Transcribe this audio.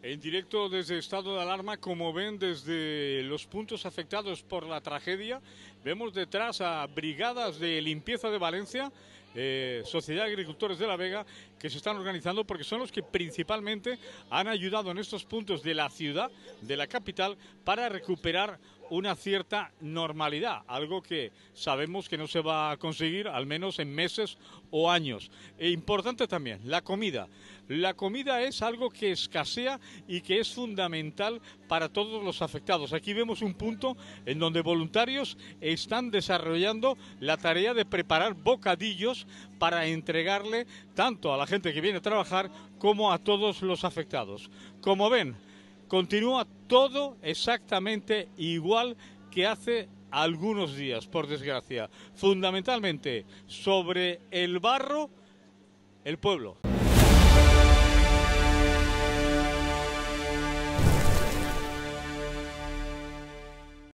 En directo desde estado de alarma, como ven desde los puntos afectados por la tragedia, vemos detrás a brigadas de limpieza de Valencia, eh, Sociedad de Agricultores de la Vega, que se están organizando porque son los que principalmente han ayudado en estos puntos de la ciudad, de la capital, para recuperar una cierta normalidad, algo que sabemos que no se va a conseguir al menos en meses o años. E importante también, la comida. La comida es algo que escasea y que es fundamental para todos los afectados. Aquí vemos un punto en donde voluntarios están desarrollando la tarea de preparar bocadillos para entregarle tanto a la gente que viene a trabajar como a todos los afectados. Como ven, Continúa todo exactamente igual que hace algunos días, por desgracia. Fundamentalmente sobre el barro, el pueblo.